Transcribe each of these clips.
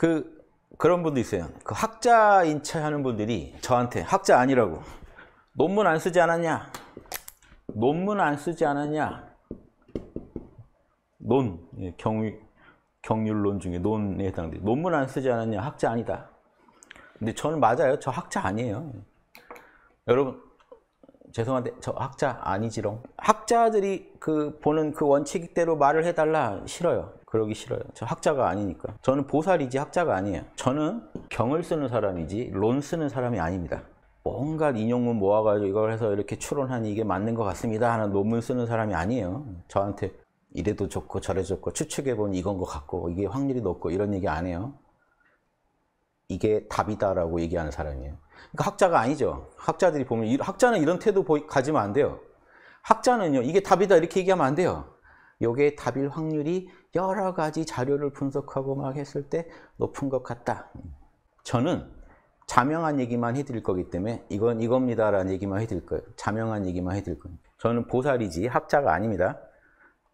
그 그런 분도 있어요. 그 학자 인체하는 분들이 저한테 학자 아니라고 논문 안 쓰지 않았냐? 논문 안 쓰지 않았냐? 논 예, 경유 경률론 중에 논에 해당돼. 논문 안 쓰지 않았냐? 학자 아니다. 근데 저는 맞아요. 저 학자 아니에요. 여러분 죄송한데 저 학자 아니지롱. 학자들이 그 보는 그 원칙대로 말을 해달라 싫어요. 그러기 싫어요. 저 학자가 아니니까. 저는 보살이지 학자가 아니에요. 저는 경을 쓰는 사람이지 론 쓰는 사람이 아닙니다. 뭔가 인용문 모아가지고 이걸 해서 이렇게 추론하니 이게 맞는 것 같습니다 하는 논문 쓰는 사람이 아니에요. 저한테 이래도 좋고 저래 좋고 추측해보니 이건 것 같고 이게 확률이 높고 이런 얘기 안 해요. 이게 답이다라고 얘기하는 사람이에요. 그러니까 학자가 아니죠. 학자들이 보면 학자는 이런 태도 가지면 안 돼요. 학자는요 이게 답이다 이렇게 얘기하면 안 돼요. 요게 답일 확률이 여러 가지 자료를 분석하고 막 했을 때 높은 것 같다. 저는 자명한 얘기만 해드릴 거기 때문에 이건 이겁니다라는 얘기만 해드릴 거예요. 자명한 얘기만 해드릴 겁니다. 저는 보살이지 학자가 아닙니다.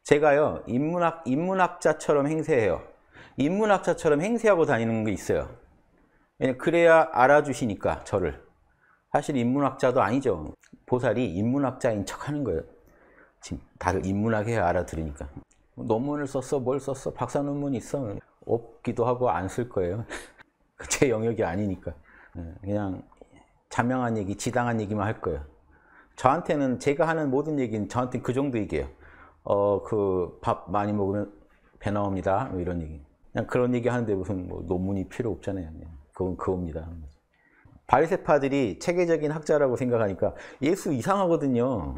제가요 인문학 인문학자처럼 행세해요. 인문학자처럼 행세하고 다니는 게 있어요. 그래야 알아주시니까 저를. 사실 인문학자도 아니죠. 보살이 인문학자인 척하는 거예요. 지금 다들 인문학에 알아들으니까 논문을 썼어 뭘 썼어 박사 논문 있어 없기도 하고 안 쓸 거예요 제 영역이 아니니까 예, 그냥 자명한 얘기 지당한 얘기만 할 거예요 저한테는 제가 하는 모든 얘기는 저한테는 그 정도 얘기예요 어그 밥 많이 먹으면 배 나옵니다 뭐 이런 얘기 그냥 그런 얘기 하는데 무슨 뭐 논문이 필요 없잖아요 그냥. 그건 그겁니다 바리세파들이 체계적인 학자라고 생각하니까 예수 이상하거든요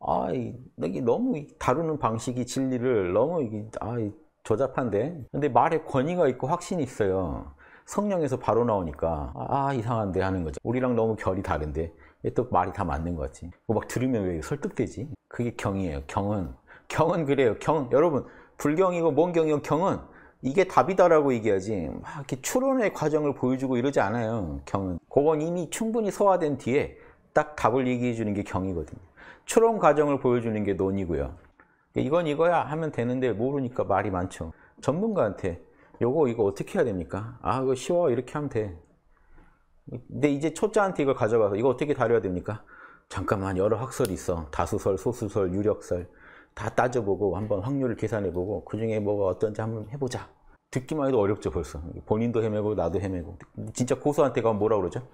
아, 이게 너무 다루는 방식이 진리를 너무 이게 아, 조잡한데 근데 말에 권위가 있고 확신이 있어요. 성령에서 바로 나오니까 아, 아 이상한데 하는 거죠. 우리랑 너무 결이 다른데 또 말이 다 맞는 거지. 뭐막 들으면 왜 설득되지? 그게 경이에요. 경은 경은 그래요. 경 여러분 불경이고 뭔 경이고 경은 이게 답이다라고 얘기하지 막 이렇게 추론의 과정을 보여주고 이러지 않아요. 경은 그건 이미 충분히 소화된 뒤에 딱 답을 얘기해 주는 게 경이거든요. 추론 과정을 보여주는 게 논이고요. 이건 이거야 하면 되는데 모르니까 말이 많죠. 전문가한테 요거 이거 어떻게 해야 됩니까? 아 이거 쉬워 이렇게 하면 돼. 근데 이제 초짜한테 이걸 가져가서 이거 어떻게 다려야 됩니까? 잠깐만 여러 학설이 있어. 다수설, 소수설, 유력설 다 따져보고 한번 확률을 계산해보고 그 중에 뭐가 어떤지 한번 해보자. 듣기만 해도 어렵죠 벌써. 본인도 헤매고 나도 헤매고 진짜 고수한테 가면 뭐라 그러죠?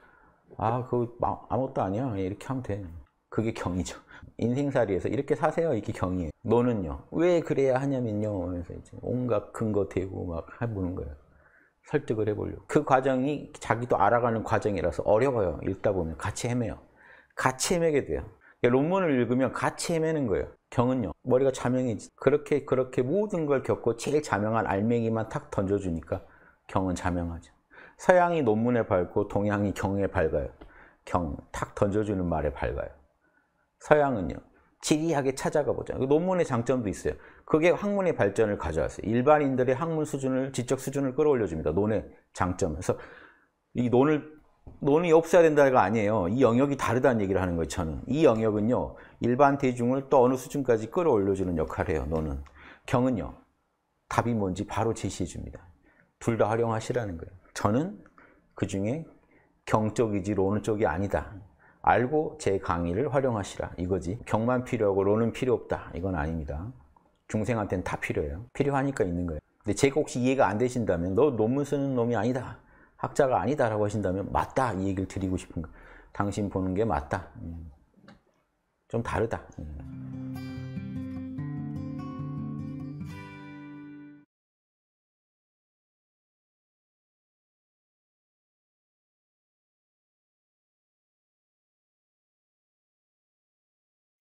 아 그거 아무것도 아니야 이렇게 하면 돼. 그게 경이죠. 인생살이에서 이렇게 사세요. 이게 경이에요. 너는요. 왜 그래야 하냐면요. 하면서 이제 온갖 근거 대고 막 해보는 거예요. 설득을 해보려고. 그 과정이 자기도 알아가는 과정이라서 어려워요. 읽다 보면 같이 헤매요. 같이 헤매게 돼요. 그러니까 논문을 읽으면 같이 헤매는 거예요. 경은요. 머리가 자명이지. 그렇게 그렇게 모든 걸 겪고 제일 자명한 알맹이만 탁 던져주니까 경은 자명하죠. 서양이 논문에 밝고 동양이 경에 밝아요. 경 탁 던져주는 말에 밝아요. 서양은요. 지리하게 찾아가 보자. 그 논문의 장점도 있어요. 그게 학문의 발전을 가져왔어요. 일반인들의 학문 수준을, 지적 수준을 끌어올려 줍니다. 논의 장점. 에서이 논을, 논이 없어야 된다가 아니에요. 이 영역이 다르다는 얘기를 하는 거예요, 저는. 이 영역은요, 일반 대중을 또 어느 수준까지 끌어올려주는 역할을 해요, 논은. 경은요, 답이 뭔지 바로 제시해 줍니다. 둘 다 활용하시라는 거예요. 저는 그 중에 경 쪽이지 론는 쪽이 아니다. 알고 제 강의를 활용하시라 이거지 경만 필요하고 로는 필요 없다 이건 아닙니다 중생한테는 다 필요해요 필요하니까 있는 거예요 근데 제가 혹시 이해가 안 되신다면 너 논문 쓰는 놈이 아니다 학자가 아니다 라고 하신다면 맞다 이 얘기를 드리고 싶은 거 당신 보는 게 맞다 음. 좀 다르다 음.